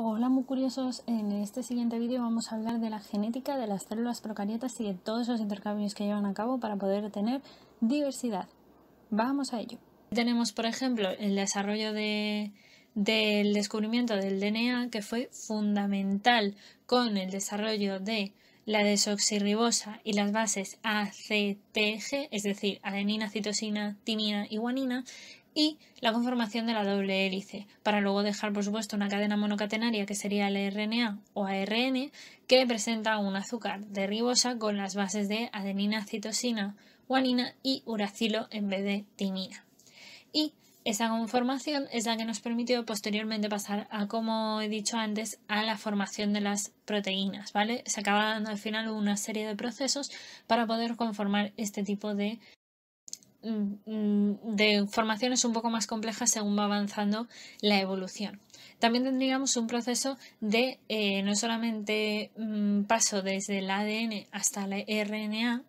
Hola muy curiosos, en este siguiente vídeo vamos a hablar de la genética de las células procariotas y de todos los intercambios que llevan a cabo para poder tener diversidad. Vamos a ello. Tenemos por ejemplo el desarrollo del descubrimiento del DNA que fue fundamental con el desarrollo de la desoxirribosa y las bases ACTG, es decir, adenina, citosina, timina y guanina, y la conformación de la doble hélice, para luego dejar, por supuesto, una cadena monocatenaria que sería el RNA o ARN, que presenta un azúcar de ribosa con las bases de adenina, citosina, guanina y uracilo en vez de timina. Y esa conformación es la que nos permitió posteriormente pasar a, como he dicho antes, a la formación de las proteínas, ¿vale? Se acaba dando al final una serie de procesos para poder conformar este tipo de Mm, de formaciones un poco más complejas según va avanzando la evolución. También tendríamos un proceso de eh, no solamente mm, paso desde el ADN hasta la RNA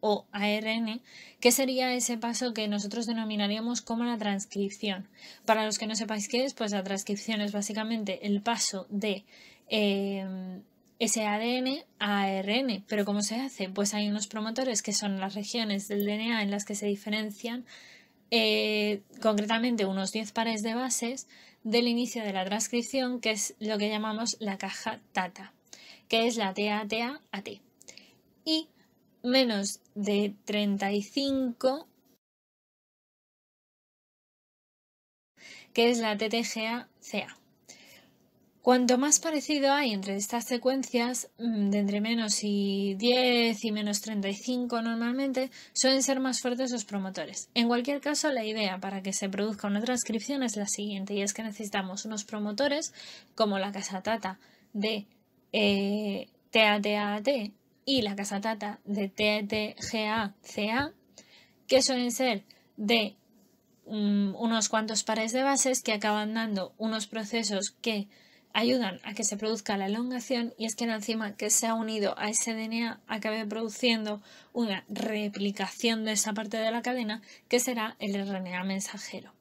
o ARN, que sería ese paso que nosotros denominaríamos como la transcripción. Para los que no sepáis qué es, pues la transcripción es básicamente el paso de eh, ese ADN a ARN. Pero ¿cómo se hace? Pues hay unos promotores que son las regiones del DNA en las que se diferencian eh, concretamente unos 10 pares de bases del inicio de la transcripción, que es lo que llamamos la caja TATA, que es la tata Y menos de 35, que es la TTGA-CA. Cuanto más parecido hay entre estas secuencias, mm, de entre menos y 10 y menos 35 normalmente, suelen ser más fuertes los promotores. En cualquier caso, la idea para que se produzca una transcripción es la siguiente, y es que necesitamos unos promotores como la casatata de TATAT eh, y la casatata de TATGACA, e que suelen ser de mm, unos cuantos pares de bases que acaban dando unos procesos que ayudan a que se produzca la elongación y es que la enzima que se ha unido a ese DNA acabe produciendo una replicación de esa parte de la cadena que será el RNA mensajero.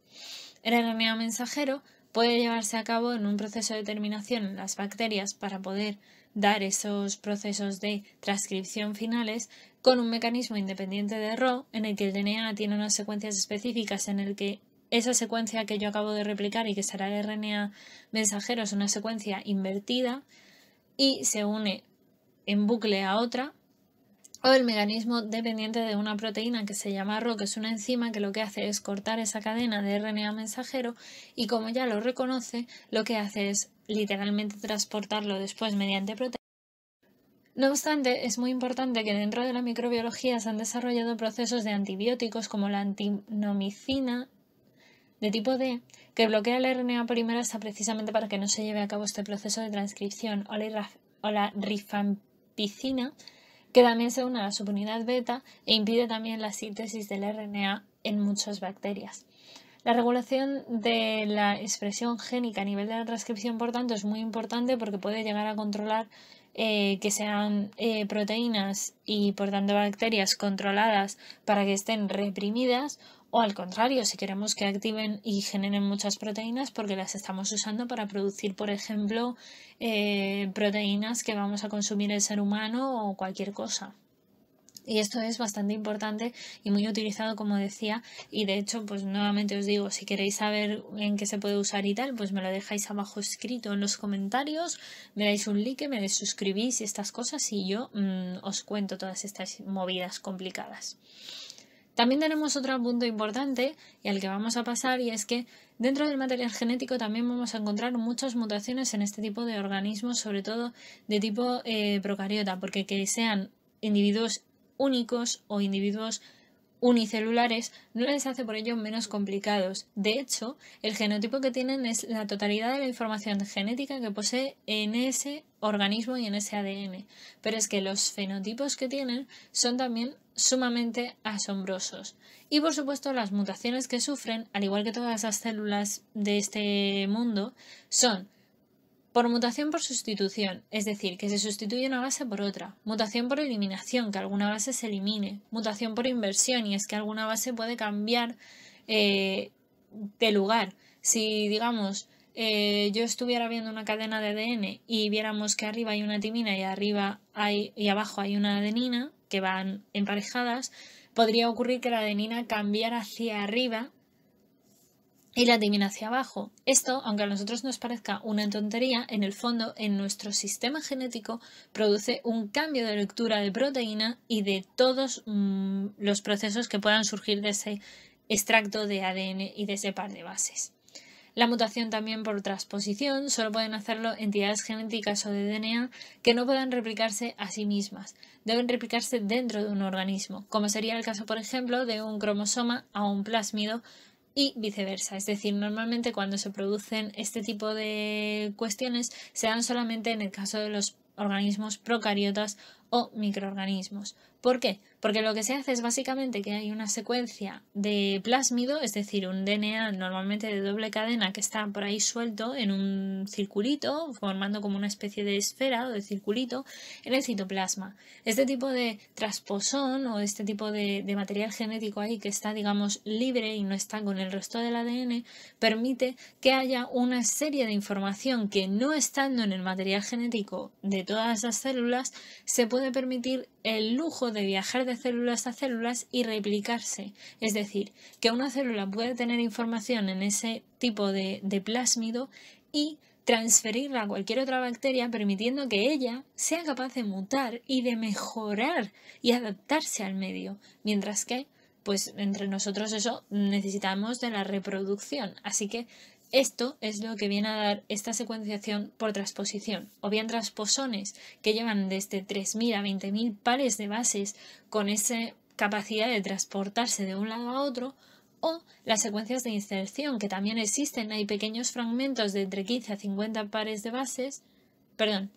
El RNA mensajero puede llevarse a cabo en un proceso de terminación en las bacterias para poder dar esos procesos de transcripción finales con un mecanismo independiente de RO en el que el DNA tiene unas secuencias específicas en el que esa secuencia que yo acabo de replicar y que será el RNA mensajero es una secuencia invertida y se une en bucle a otra, o el mecanismo dependiente de una proteína que se llama RO, que es una enzima que lo que hace es cortar esa cadena de RNA mensajero y como ya lo reconoce, lo que hace es literalmente transportarlo después mediante proteína. No obstante, es muy importante que dentro de la microbiología se han desarrollado procesos de antibióticos como la antinomicina de tipo D que bloquea el RNA hasta precisamente para que no se lleve a cabo este proceso de transcripción o la, rifampicina que también se une a la subunidad beta e impide también la síntesis del RNA en muchas bacterias. La regulación de la expresión génica a nivel de la transcripción, por tanto, es muy importante porque puede llegar a controlar eh, que sean eh, proteínas y, por tanto, bacterias controladas para que estén reprimidas o al contrario, si queremos que activen y generen muchas proteínas porque las estamos usando para producir, por ejemplo, eh, proteínas que vamos a consumir el ser humano o cualquier cosa. Y esto es bastante importante y muy utilizado, como decía. Y de hecho, pues nuevamente os digo, si queréis saber en qué se puede usar y tal, pues me lo dejáis abajo escrito en los comentarios, me dais un like, me suscribís y estas cosas y yo mm, os cuento todas estas movidas complicadas. También tenemos otro punto importante y al que vamos a pasar y es que dentro del material genético también vamos a encontrar muchas mutaciones en este tipo de organismos, sobre todo de tipo eh, procariota, porque que sean individuos únicos o individuos unicelulares no les hace por ello menos complicados. De hecho, el genotipo que tienen es la totalidad de la información genética que posee en ese organismo y en ese ADN. Pero es que los fenotipos que tienen son también sumamente asombrosos. Y por supuesto las mutaciones que sufren, al igual que todas las células de este mundo, son por mutación por sustitución, es decir, que se sustituye una base por otra, mutación por eliminación, que alguna base se elimine, mutación por inversión, y es que alguna base puede cambiar eh, de lugar. Si, digamos, eh, yo estuviera viendo una cadena de ADN y viéramos que arriba hay una timina y arriba hay, y abajo hay una adenina, que van emparejadas, podría ocurrir que la adenina cambiara hacia arriba y la adenina hacia abajo. Esto, aunque a nosotros nos parezca una tontería, en el fondo, en nuestro sistema genético produce un cambio de lectura de proteína y de todos mm, los procesos que puedan surgir de ese extracto de ADN y de ese par de bases. La mutación también por transposición solo pueden hacerlo entidades genéticas o de DNA que no puedan replicarse a sí mismas. Deben replicarse dentro de un organismo, como sería el caso, por ejemplo, de un cromosoma a un plásmido y viceversa. Es decir, normalmente cuando se producen este tipo de cuestiones se dan solamente en el caso de los organismos procariotas o microorganismos. ¿Por qué? Porque lo que se hace es básicamente que hay una secuencia de plásmido, es decir, un DNA normalmente de doble cadena que está por ahí suelto en un circulito, formando como una especie de esfera o de circulito, en el citoplasma. Este tipo de transposón o este tipo de, de material genético ahí que está, digamos, libre y no está con el resto del ADN, permite que haya una serie de información que no estando en el material genético de todas las células, se puede permitir el lujo de viajar de células a células y replicarse. Es decir, que una célula puede tener información en ese tipo de, plásmido y transferirla a cualquier otra bacteria permitiendo que ella sea capaz de mutar y de mejorar y adaptarse al medio, mientras que pues entre nosotros eso necesitamos de la reproducción. Así que esto es lo que viene a dar esta secuenciación por transposición, o bien transposones que llevan desde 3.000 a 20.000 pares de bases con esa capacidad de transportarse de un lado a otro, o las secuencias de inserción, que también existen, hay pequeños fragmentos de entre 15 a 50 pares de bases, perdón,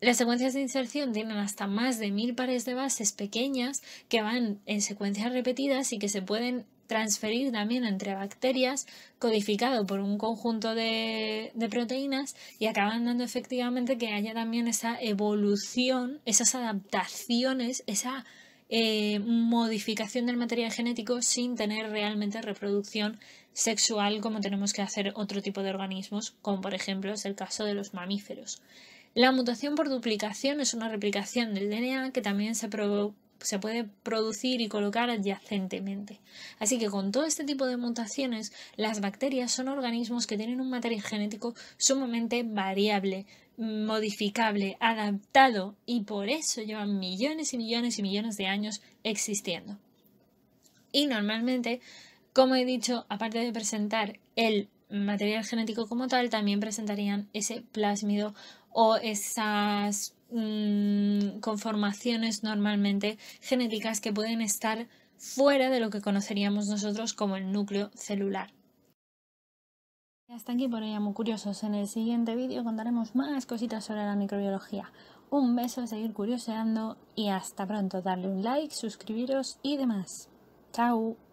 las secuencias de inserción tienen hasta más de 1.000 pares de bases pequeñas que van en secuencias repetidas y que se pueden transferir también entre bacterias, codificado por un conjunto de, proteínas y acaban dando efectivamente que haya también esa evolución, esas adaptaciones, esa eh, modificación del material genético sin tener realmente reproducción sexual como tenemos que hacer otro tipo de organismos, como por ejemplo es el caso de los mamíferos. La mutación por duplicación es una replicación del DNA que también se, provoca se puede producir y colocar adyacentemente. Así que con todo este tipo de mutaciones, las bacterias son organismos que tienen un material genético sumamente variable, modificable, adaptado y por eso llevan millones y millones y millones de años existiendo. Y normalmente, como he dicho, aparte de presentar el material genético como tal, también presentarían ese plásmido o esas Mm, conformaciones normalmente genéticas que pueden estar fuera de lo que conoceríamos nosotros como el núcleo celular. Hasta aquí por hoy, muy curiosos. En el siguiente vídeo contaremos más cositas sobre la microbiología. Un beso, seguir curioseando y hasta pronto. Darle un like, suscribiros y demás. Chao.